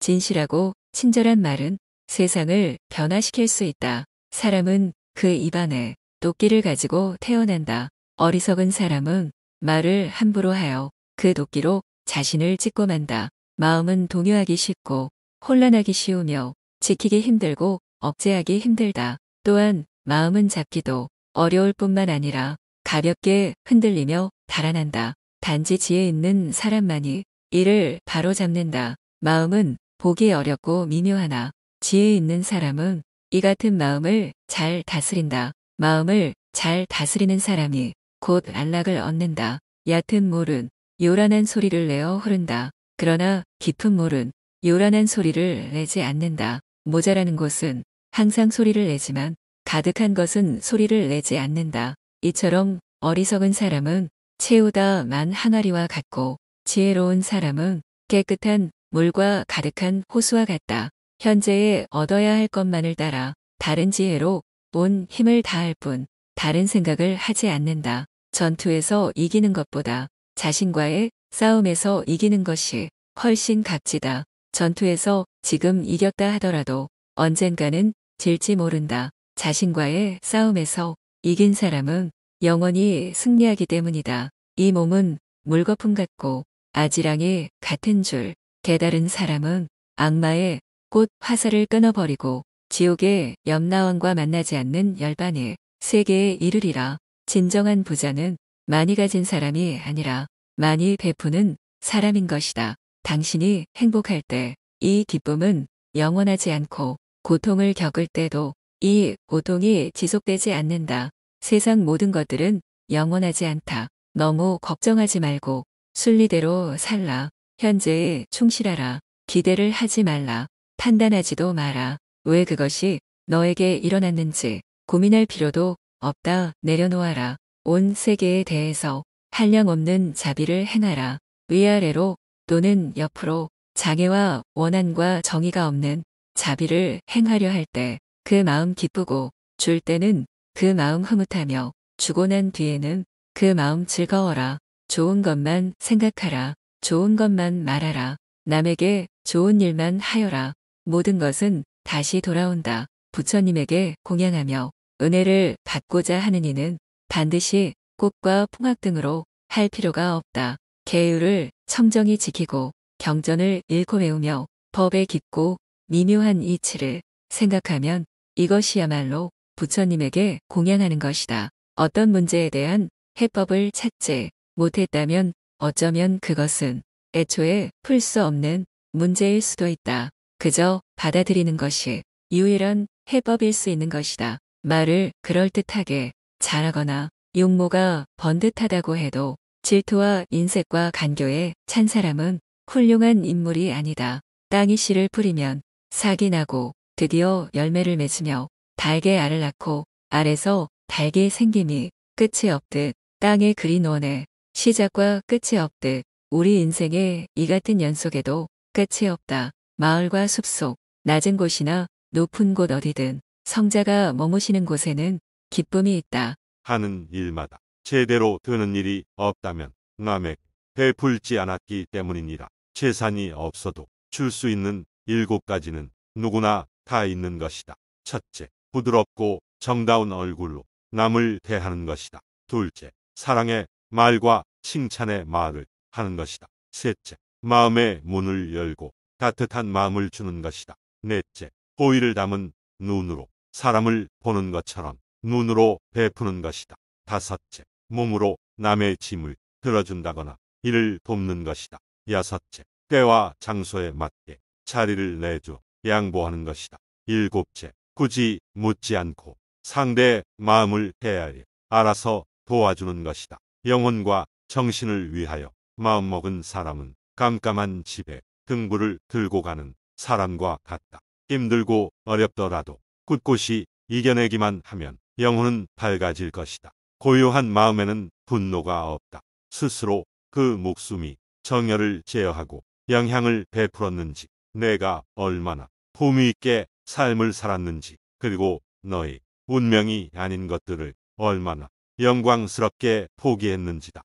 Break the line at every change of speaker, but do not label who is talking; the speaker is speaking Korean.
진실하고 친절한 말은 세상을 변화시킬 수 있다. 사람은 그 입안에 도끼를 가지고 태어난다. 어리석은 사람은 말을 함부로 하여 그 도끼로 자신을 찢고 만다. 마음은 동요하기 쉽고 혼란하기 쉬우며 지키기 힘들고 억제하기 힘들다. 또한 마음은 잡기도 어려울 뿐만 아니라 가볍게 흔들리며 달아난다. 단지 지혜 있는 사람만이 이를 바로잡는다. 마음은 보기 어렵고 미묘하나 지혜 있는 사람은 이 같은 마음을 잘 다스린다. 마음을 잘 다스리는 사람이 곧 안락을 얻는다. 얕은 물은 요란한 소리를 내어 흐른다. 그러나 깊은 물은 요란한 소리를 내지 않는다. 모자라는 곳은 항상 소리를 내지만 가득한 것은 소리를 내지 않는다. 이처럼 어리석은 사람은 채우다 만 항아리와 같고 지혜로운 사람은 깨끗한 물과 가득한 호수와 같다. 현재에 얻어야 할 것만을 따라 다른 지혜로 온 힘을 다할 뿐 다른 생각을 하지 않는다. 전투에서 이기는 것보다 자신과의 싸움에서 이기는 것이 훨씬 값지다. 전투에서 지금 이겼다 하더라도 언젠가는 질지 모른다. 자신과의 싸움에서 이긴 사람은 영원히 승리하기 때문이다. 이 몸은 물거품 같고 아지랑이 같은 줄 게다른 사람은 악마의 꽃 화살을 끊어버리고 지옥의 염나원과 만나지 않는 열반의 세계에 이르리라. 진정한 부자는 많이 가진 사람이 아니라 많이 베푸는 사람인 것이다. 당신이 행복할 때 이 기쁨은 영원하지 않고 고통을 겪을 때도 이 고통이 지속되지 않는다. 세상 모든 것들은 영원하지 않다. 너무 걱정하지 말고 순리대로 살라. 현재에 충실하라. 기대를 하지 말라. 판단하지도 마라. 왜 그것이 너에게 일어났는지 고민할 필요도 없다. 내려놓아라. 온 세계에 대해서 한량 없는 자비를 행하라. 위아래로 또는 옆으로 장애와 원한과 정의가 없는 자비를 행하려 할 때 그 마음 기쁘고 줄 때는 그 마음 흐뭇하며 주고 난 뒤에는 그 마음 즐거워라. 좋은 것만 생각하라. 좋은 것만 말하라. 남에게 좋은 일만 하여라. 모든 것은 다시 돌아온다. 부처님에게 공양하며 은혜를 받고자 하는 이는 반드시 꽃과 풍악 등으로 할 필요가 없다. 계율을 청정히 지키고 경전을 읽고 외우며 법에 깊고 미묘한 이치를 생각하면 이것이야말로 부처님에게 공양하는 것이다. 어떤 문제에 대한 해법을 찾지 못했다면 어쩌면 그것은 애초에 풀 수 없는 문제일 수도 있다. 그저 받아들이는 것이 유일한 해법일 수 있는 것이다. 말을 그럴듯하게 잘하거나 용모가 번듯하다고 해도 질투와 인색과 간교에 찬 사람은 훌륭한 인물이 아니다. 땅이 씨를 뿌리면 사기 나고 드디어 열매를 맺으며 달게 알을 낳고 알에서 달게 생김이 끝이 없듯 땅의 그린 원에 시작과 끝이 없듯 우리 인생의 이 같은 연속에도 끝이 없다. 마을과 숲속, 낮은 곳이나 높은 곳 어디든 성자가 머무시는 곳에는 기쁨이 있다.
하는 일마다 제대로 드는 일이 없다면 남에게 베풀지 않았기 때문이니라. 재산이 없어도 줄 수 있는 일곱 가지는 누구나 다 있는 것이다. 첫째, 부드럽고 정다운 얼굴로 남을 대하는 것이다. 둘째, 사랑의 말과 칭찬의 말을 하는 것이다. 셋째, 마음의 문을 열고 따뜻한 마음을 주는 것이다. 넷째, 호의를 담은 눈으로 사람을 보는 것처럼 눈으로 베푸는 것이다. 다섯째, 몸으로 남의 짐을 들어준다거나 이를 돕는 것이다. 여섯째, 때와 장소에 맞게 자리를 내줘 양보하는 것이다. 일곱째, 굳이 묻지 않고 상대의 마음을 헤아려 알아서 도와주는 것이다. 영혼과 정신을 위하여 마음먹은 사람은 깜깜한 집에 등불을 들고 가는 사람과 같다. 힘들고 어렵더라도 꿋꿋이 이겨내기만 하면 영혼은 밝아질 것이다. 고요한 마음에는 분노가 없다. 스스로 그 목숨이 정열을 제어하고 영향을 베풀었는지 내가 얼마나 품위 있게 삶을 살았는지 그리고 너의 운명이 아닌 것들을 얼마나 영광스럽게 포기했는지다.